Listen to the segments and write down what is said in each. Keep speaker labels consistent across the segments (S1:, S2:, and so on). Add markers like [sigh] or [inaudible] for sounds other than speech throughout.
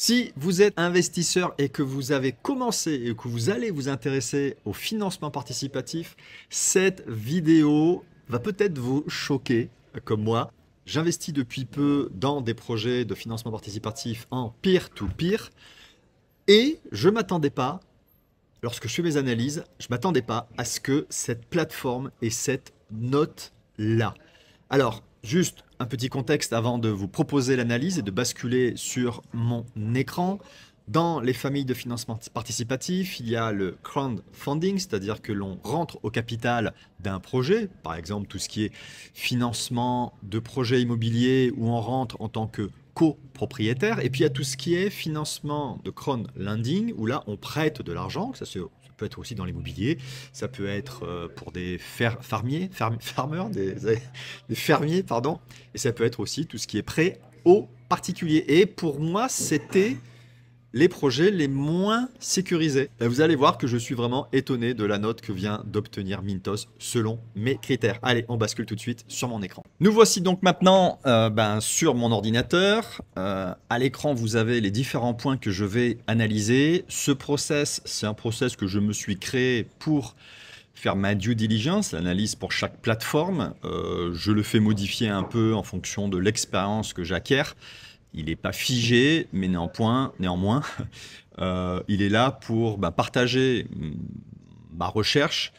S1: Si vous êtes investisseur et que vous avez commencé et que vous allez vous intéresser au financement participatif, cette vidéo va peut-être vous choquer comme moi. J'investis depuis peu dans des projets de financement participatif en peer-to-peer et je ne m'attendais pas, lorsque je fais mes analyses, je m'attendais pas à ce que cette plateforme et cette note-là. Alors, Juste un petit contexte avant de vous proposer l'analyse et de basculer sur mon écran. Dans les familles de financement participatif, il y a le crowdfunding, c'est-à-dire que l'on rentre au capital d'un projet, par exemple tout ce qui est financement de projets immobiliers où on rentre en tant que copropriétaire. Et puis il y a tout ce qui est financement de crowdlending, où là on prête de l'argent, que ce peut être aussi dans l'immobilier, ça peut être euh, pour des fer farmiers, des, [laughs] des, fermiers, pardon, et ça peut être aussi tout ce qui est prêt aux particuliers. Et pour moi, c'était les projets les moins sécurisés. Ben, vous allez voir que je suis vraiment étonné de la note que vient d'obtenir Mintos selon mes critères. Allez, on bascule tout de suite sur mon écran. Nous voici donc maintenant euh, ben, sur mon ordinateur. Euh, à l'écran, vous avez les différents points que je vais analyser. Ce process, c'est un process que je me suis créé pour faire ma due diligence, l'analyse pour chaque plateforme. Euh, je le fais modifier un peu en fonction de l'expérience que j'acquiers il n'est pas figé, mais néanmoins, néanmoins [laughs] euh, il est là pour bah, partager mm, ma recherche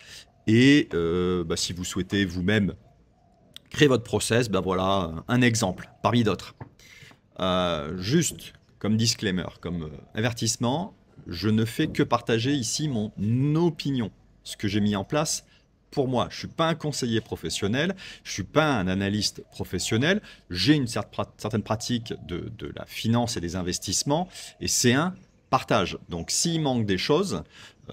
S1: et euh, bah, si vous souhaitez vous-même créer votre process, bah, voilà un exemple parmi d'autres. Euh, juste comme disclaimer, comme avertissement, je ne fais que partager ici mon opinion, ce que j'ai mis en place pour moi. Je ne suis pas un conseiller professionnel, je ne suis pas un analyste professionnel, j'ai une certaine pratique de, la finance et des investissements, et c'est un partage. Donc s'il manque des choses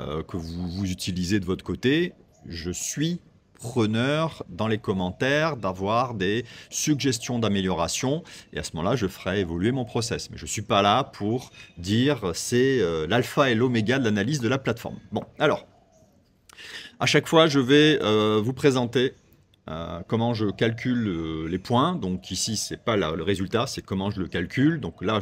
S1: euh, que vous, vous utilisez de votre côté, je suis preneur dans les commentaires d'avoir des suggestions d'amélioration et à ce moment-là je ferai évoluer mon process mais je suis pas là pour dire c'est euh, l'alpha et l'oméga de l'analyse de la plateforme bon alors à chaque fois, je vais euh, vous présenter euh, comment je calcule euh, les points. Donc ici, ce n'est pas le résultat, c'est comment je le calcule. Donc là,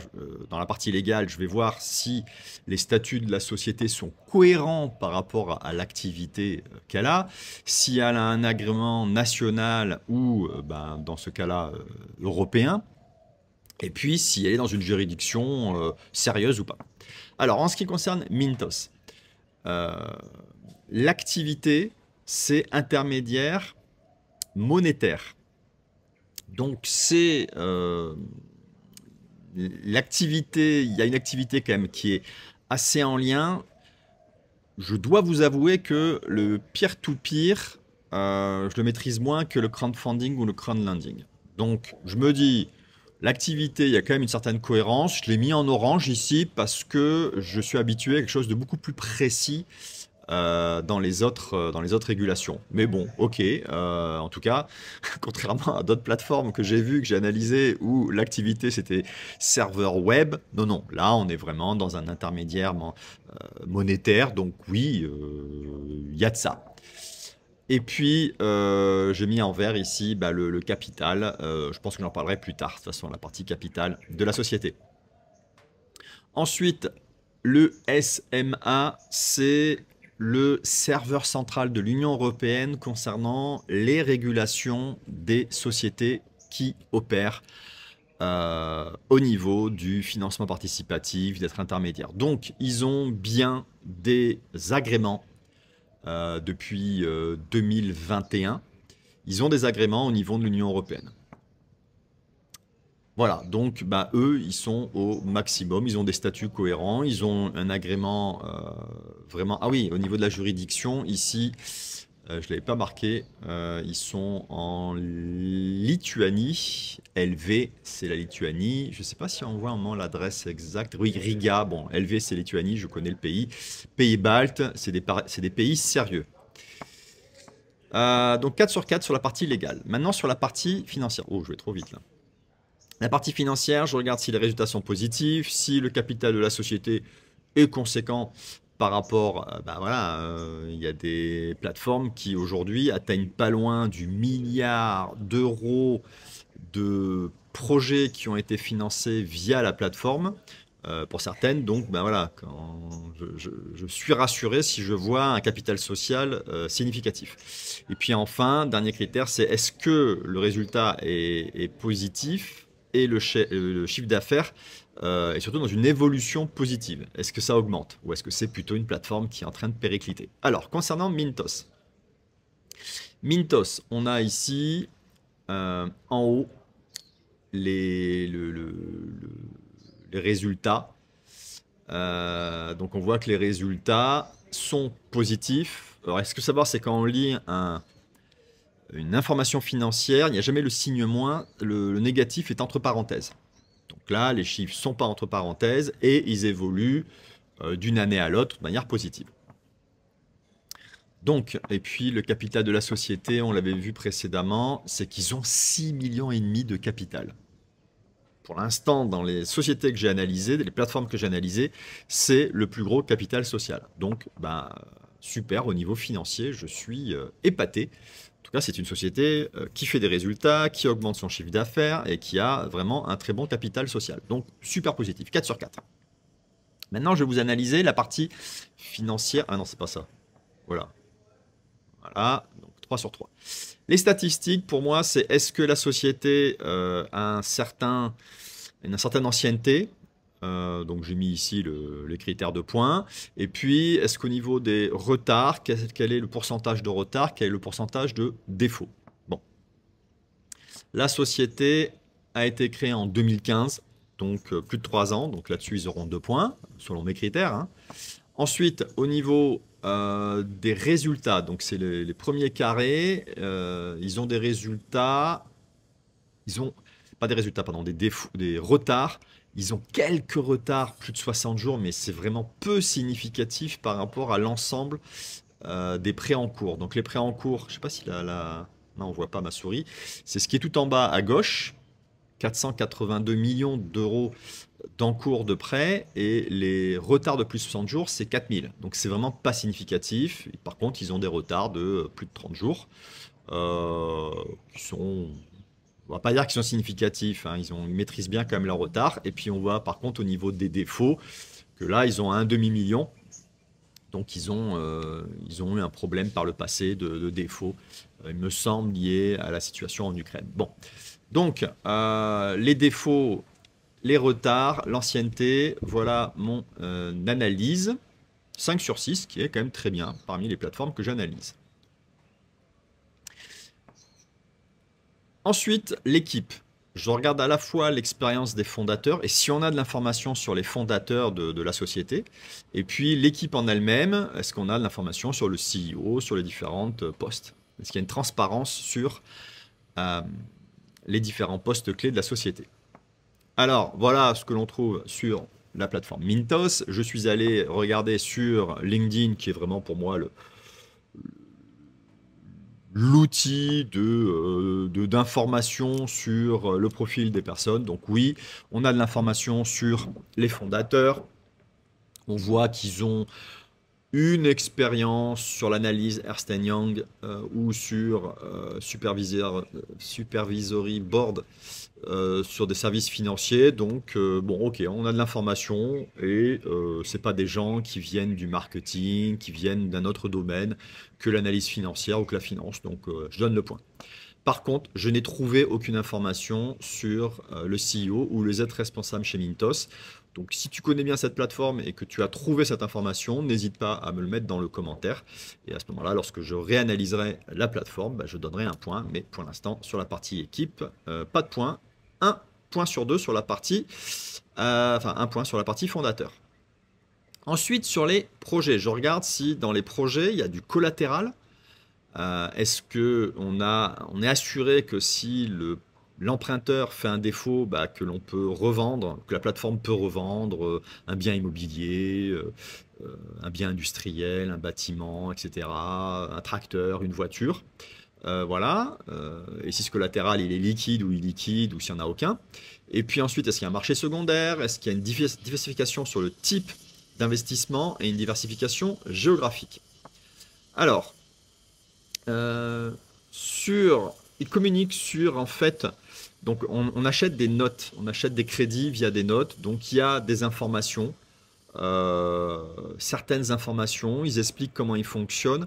S1: dans la partie légale, je vais voir si les statuts de la société sont cohérents par rapport à, l'activité qu'elle a, si elle a un agrément national ou, ben, dans ce cas-là, européen et puis si elle est dans une juridiction sérieuse ou pas. Alors, en ce qui concerne Mintos, l'activité, c'est intermédiaire monétaire. Donc c'est euh, l'activité, il y a une activité quand même qui est assez en lien. Je dois vous avouer que le peer-to-peer, euh, je le maîtrise moins que le crowdfunding ou le crowdlending. Donc je me dis, l'activité, il y a quand même une certaine cohérence. Je l'ai mis en orange ici parce que je suis habitué à quelque chose de beaucoup plus précis euh, dans, les autres, euh, dans les autres régulations. Mais bon, ok, euh, en tout cas, [laughs] contrairement à d'autres plateformes que j'ai vues, que j'ai analysées, où l'activité c'était serveur web, non, non, là on est vraiment dans un intermédiaire monétaire, donc oui, il y a de ça. Et puis, j'ai mis en vert ici bah, le, capital, je pense que j'en parlerai plus tard, de toute façon, la partie capital de la société. Ensuite, le SMA, c'est le serveur central de l'Union européenne concernant les régulations des sociétés qui opèrent euh, au niveau du financement participatif, d'être intermédiaire. Donc, ils ont bien des agréments euh, depuis 2021. Euh, ils ont des agréments au niveau de l'Union européenne. Voilà, donc bah, eux, ils sont au maximum, ils ont des statuts cohérents, ils ont un agrément euh, vraiment... Ah oui, au niveau de la juridiction, ici, euh, je ne l'avais pas marqué, euh, ils sont en Lituanie, LV, c'est la Lituanie, je ne sais pas si on voit un moment l'adresse exacte, oui, Riga, bon, LV, c'est Lituanie, je connais le pays, pays baltes, c'est des, des pays sérieux. donc 4 sur 4 sur la partie légale. Maintenant sur la partie financière. Oh, je vais trop vite là. La partie financière, je regarde si les résultats sont positifs, si le capital de la société est conséquent par rapport, ben voilà, euh, il y a des plateformes qui aujourd'hui atteignent pas loin du milliard d'euros de projets qui ont été financés via la plateforme. Euh, pour certaines, donc ben voilà, je, suis rassuré si je vois un capital social significatif. Et puis enfin, dernier critère, c'est est-ce que le résultat est positif et euh, le, chiffre d'affaires euh, et surtout dans une évolution positive. Est-ce que ça augmente ou est-ce que c'est plutôt une plateforme qui est en train de péricliter Alors, concernant Mintos. Mintos, on a ici euh, en haut les, les résultats. Euh, donc on voit que les résultats sont positifs. Alors, est-ce que savoir, c'est quand on lit un, une information financière, il n'y a jamais le signe moins, le, négatif est entre parenthèses. Donc là, les chiffres ne sont pas entre parenthèses et ils évoluent euh, d'une année à l'autre de manière positive. Donc, et puis le capital de la société, on l'avait vu précédemment, c'est qu'ils ont 6,5 millions et demi de capital. Pour l'instant, dans les sociétés que j'ai analysées, les plateformes que j'ai analysées, c'est le plus gros capital social. Donc, ben, super au niveau financier, je suis euh, épaté en tout cas, c'est une société euh, qui fait des résultats, qui augmente son chiffre d'affaires et qui a vraiment un très bon capital social. Donc, super positif, 4 sur 4. Maintenant, je vais vous analyser la partie financière. Ah non, c'est pas ça. Voilà. Voilà, donc 3 sur 3. Les statistiques, pour moi, c'est est-ce que la société euh, a un certain, une certaine ancienneté euh, donc j'ai mis ici les critères de points. Et puis, est-ce qu'au niveau des retards, quel, est le pourcentage de retard, quel est le pourcentage de défaut Bon. La société a été créée en 2015, donc euh, plus de 3 ans. Donc là-dessus, ils auront 2 points, selon mes critères. Hein. Ensuite, au niveau euh, des résultats, donc c'est les, premiers carrés, ils ont des résultats, ils ont, pas des résultats, pardon, des, défauts, des retards ils ont quelques retards, plus de 60 jours, mais c'est vraiment peu significatif par rapport à l'ensemble euh, des prêts en cours. Donc les prêts en cours, je ne sais pas si la, la... Non, on voit pas ma souris. C'est ce qui est tout en bas à gauche. 482 millions d'euros d'encours de prêts et les retards de plus de 60 jours, c'est 4000. Donc c'est vraiment pas significatif. Par contre, ils ont des retards de euh, plus de 30 jours euh, qui sont on va pas dire qu'ils sont significatifs. Hein. Ils, ont, maîtrisent bien quand même leur retard. Et puis on voit par contre au niveau des défauts que là, ils ont un demi-million. Donc ils ont, euh, eu un problème par le passé de, défauts, euh, il me semble, lié à la situation en Ukraine. Bon, donc euh, les défauts, les retards, l'ancienneté, voilà mon analyse. 5 sur 6, qui est quand même très bien parmi les plateformes que j'analyse. Ensuite, l'équipe. Je regarde à la fois l'expérience des fondateurs et si on a de l'information sur les fondateurs de, la société, et puis l'équipe en elle-même, est-ce qu'on a de l'information sur le CEO, sur les différentes euh, postes Est-ce qu'il y a une transparence sur euh, les différents postes clés de la société Alors voilà ce que l'on trouve sur la plateforme Mintos. Je suis allé regarder sur LinkedIn, qui est vraiment pour moi le, l'outil euh, de, d'information sur euh, le profil des personnes. Donc oui, on a de l'information sur les fondateurs. On voit qu'ils ont une expérience sur l'analyse Ernst Young euh, ou sur euh, euh, Supervisory Board sur des services financiers. Donc, bon, ok, on a de l'information et ce n'est pas des gens qui viennent du marketing, qui viennent d'un autre domaine que l'analyse financière ou que la finance. Donc, je donne le point. Par contre, je n'ai trouvé aucune information sur euh, le CEO ou les êtres responsables chez Mintos. Donc si tu connais bien cette plateforme et que tu as trouvé cette information, n'hésite pas à me le mettre dans le commentaire. Et à ce moment-là, lorsque je réanalyserai la plateforme, bah, je donnerai un point. Mais pour l'instant, sur la partie équipe, euh, pas de point. Un point sur deux sur la partie, euh, enfin un point sur la partie fondateur. Ensuite, sur les projets, je regarde si dans les projets, il y a du collatéral euh, est-ce qu'on on, est assuré que si l'emprunteur fait un défaut bah, que l'on peut revendre, que la plateforme peut revendre, euh, un bien immobilier, euh, un bien industriel, un bâtiment, etc., un tracteur, une voiture. voilà, et si ce collatéral il est liquide ou il liquide ou s'il n'y en a aucun. Et puis ensuite, est-ce qu'il y a un marché secondaire Est-ce qu'il y a une diversification sur le type d'investissement et une diversification géographique Alors, euh, sur, il communique sur en fait donc on, achète des notes, on achète des crédits via des notes. Donc il y a des informations, euh, certaines informations, ils expliquent comment ils fonctionnent.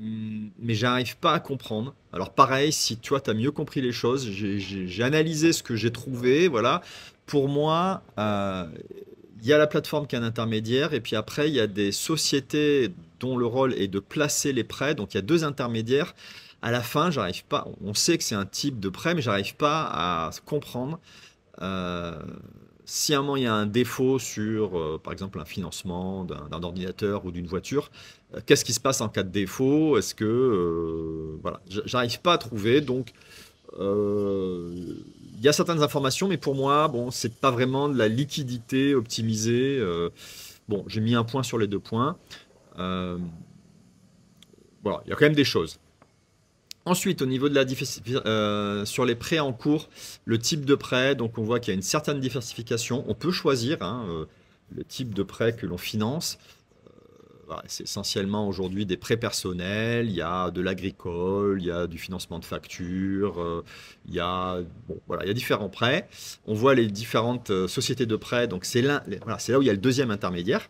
S1: Hum, mais j'arrive pas à comprendre. Alors pareil, si toi tu as mieux compris les choses, j'ai analysé ce que j'ai trouvé, voilà. Pour moi, euh, il y a la plateforme qui est un intermédiaire, et puis après, il y a des sociétés dont le rôle est de placer les prêts. Donc, il y a deux intermédiaires. À la fin, j'arrive pas. On sait que c'est un type de prêt, mais j'arrive pas à comprendre euh, si à un moment il y a un défaut sur, euh, par exemple, un financement d'un ordinateur ou d'une voiture, euh, qu'est-ce qui se passe en cas de défaut Est-ce que voilà, j'arrive pas à trouver. Donc, il euh, y a certaines informations, mais pour moi, bon, c'est pas vraiment de la liquidité optimisée. Euh, bon, j'ai mis un point sur les deux points. Euh, il y a quand même des choses. Ensuite, au niveau de la sur les prêts en cours, le type de prêt, donc on voit qu'il y a une certaine diversification. On peut choisir hein, le type de prêt que l'on finance c'est essentiellement aujourd'hui des prêts personnels, il y a de l'agricole, il y a du financement de factures, euh, il, y a, voilà, il y a différents prêts. On voit les différentes euh, sociétés de prêts, donc c'est là, là où il y a le deuxième intermédiaire.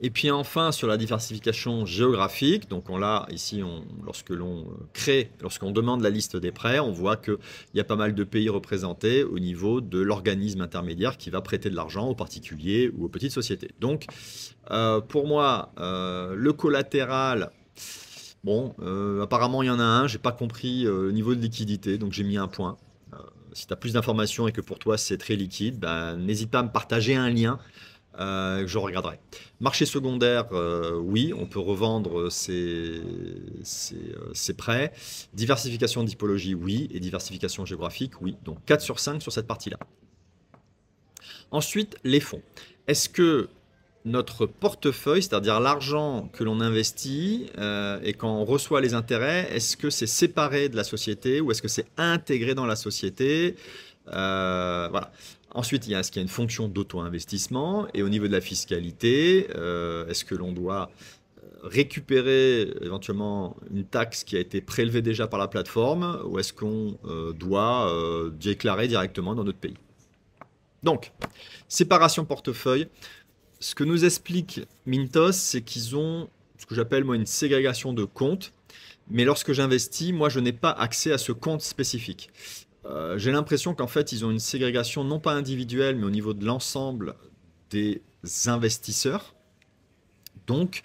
S1: Et puis enfin, sur la diversification géographique, donc on l'a ici, on, lorsque l'on euh, crée, lorsqu'on demande la liste des prêts, on voit qu'il y a pas mal de pays représentés au niveau de l'organisme intermédiaire qui va prêter de l'argent aux particuliers ou aux petites sociétés. Donc, euh, pour moi, euh, le collatéral, bon, apparemment il y en a un, j'ai pas compris le niveau de liquidité, donc j'ai mis un point si tu as plus d'informations et que pour toi c'est très liquide, ben, n'hésite pas à me partager un lien euh, je regarderai. Marché secondaire, euh, oui, on peut revendre euh, ces prêts. Diversification d'hypologie, oui. Et diversification géographique, oui. Donc 4 sur 5 sur cette partie-là. Ensuite, les fonds. Est-ce que notre portefeuille, c'est-à-dire l'argent que l'on investit et quand on reçoit les intérêts, est-ce que c'est séparé de la société ou est-ce que c'est intégré dans la société Voilà. Ensuite, il y a, ce qu'il y une fonction d'auto-investissement et au niveau de la fiscalité, euh, est-ce que l'on doit euh, récupérer éventuellement une taxe qui a été prélevée déjà par la plateforme ou est-ce qu'on euh, doit déclarer directement dans notre pays Donc, séparation portefeuille. Ce que nous explique Mintos, c'est qu'ils ont ce que j'appelle moi une ségrégation de comptes. Mais lorsque j'investis, moi, je n'ai pas accès à ce compte spécifique. Euh, j'ai l'impression qu'en fait, ils ont une ségrégation non pas individuelle, mais au niveau de l'ensemble des investisseurs. Donc,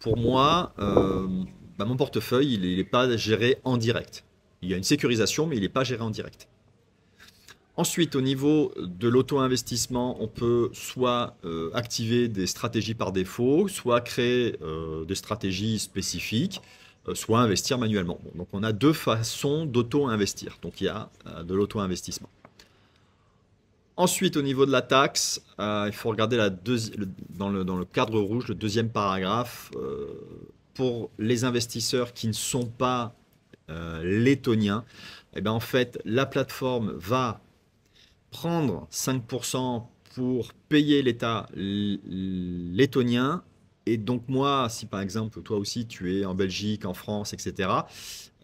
S1: pour moi, euh, bah, mon portefeuille, il n'est pas géré en direct. Il y a une sécurisation, mais il n'est pas géré en direct. Ensuite, au niveau de l'auto-investissement, on peut soit euh, activer des stratégies par défaut, soit créer des stratégies spécifiques. Euh, soit investir manuellement. donc on a deux façons d'auto-investir. Donc il y a euh, de l'auto-investissement. Ensuite, au niveau de la taxe, euh, il faut regarder dans, le, cadre rouge, le deuxième paragraphe, pour les investisseurs qui ne sont pas lettoniens, Et eh ben, en fait, la plateforme va prendre 5% pour payer l'État lettonien et donc moi, si par exemple toi aussi tu es en Belgique, en France, etc.,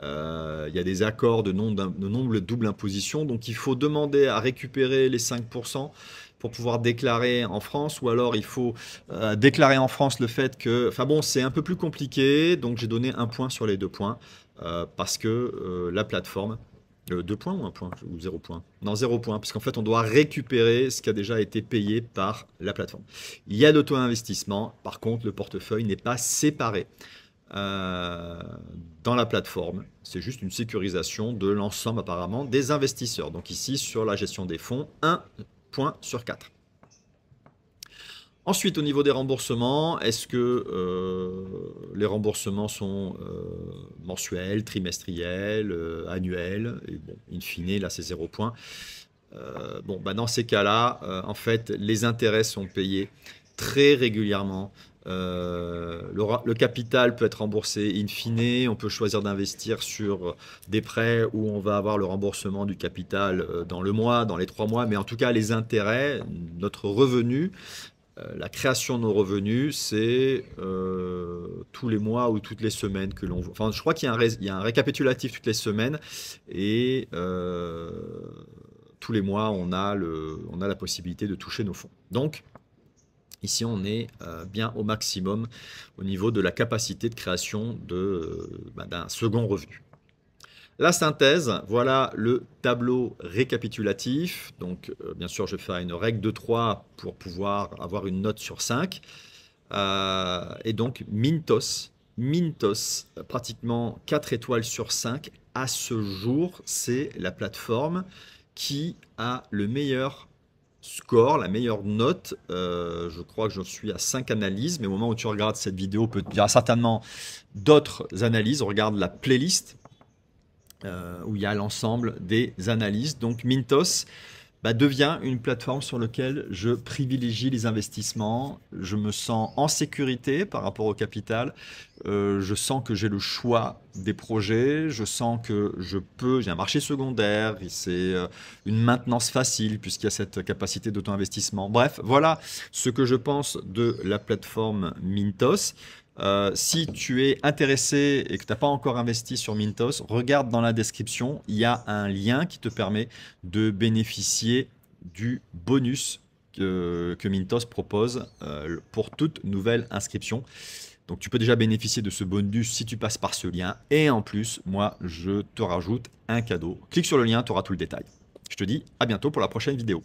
S1: euh, il y a des accords de nombre de non double imposition, donc il faut demander à récupérer les 5% pour pouvoir déclarer en France, ou alors il faut euh, déclarer en France le fait que... Enfin bon, c'est un peu plus compliqué, donc j'ai donné un point sur les deux points, euh, parce que la plateforme euh, deux points ou un point Ou zéro point Non, zéro point, puisqu'en fait, on doit récupérer ce qui a déjà été payé par la plateforme. Il y a l'auto-investissement, par contre, le portefeuille n'est pas séparé euh, dans la plateforme. C'est juste une sécurisation de l'ensemble, apparemment, des investisseurs. Donc ici, sur la gestion des fonds, un point sur quatre. Ensuite, au niveau des remboursements, est-ce que euh, les remboursements sont euh, mensuels, trimestriels, euh, annuels in fine, là, c'est zéro point. bon, bah, dans ces cas-là, en fait, les intérêts sont payés très régulièrement. le, capital peut être remboursé in fine, on peut choisir d'investir sur des prêts où on va avoir le remboursement du capital dans le mois, dans les trois mois, mais en tout cas les intérêts, notre revenu euh, la création de nos revenus, c'est euh, tous les mois ou toutes les semaines que l'on voit. Enfin, je crois qu'il y, a un récapitulatif toutes les semaines et euh, tous les mois, on a, le... on a, la possibilité de toucher nos fonds. Donc, ici, on est bien au maximum au niveau de la capacité de création bah, d'un de, second revenu. La synthèse, voilà le tableau récapitulatif. Donc, euh, bien sûr, je vais faire une règle de 3 pour pouvoir avoir une note sur 5. Euh, et donc, Mintos, Mintos, pratiquement 4 étoiles sur 5 à ce jour, c'est la plateforme qui a le meilleur score, la meilleure note. Euh, je crois que je suis à 5 analyses, mais au moment où tu regardes cette vidéo, peut, il y aura certainement d'autres analyses. regarde la playlist euh, où il y a l'ensemble des analyses. Donc Mintos bah, devient une plateforme sur laquelle je privilégie les investissements. Je me sens en sécurité par rapport au capital. Euh, je sens que j'ai le choix des projets. Je sens que je peux. J'ai un marché secondaire. C'est euh, une maintenance facile puisqu'il y a cette capacité d'auto-investissement. Bref, voilà ce que je pense de la plateforme Mintos. Euh, si tu es intéressé et que tu n'as pas encore investi sur Mintos, regarde dans la description, il y a un lien qui te permet de bénéficier du bonus que, Mintos propose euh, pour toute nouvelle inscription. Donc tu peux déjà bénéficier de ce bonus si tu passes par ce lien. Et en plus, moi, je te rajoute un cadeau. Clique sur le lien, tu auras tout le détail. Je te dis à bientôt pour la prochaine vidéo.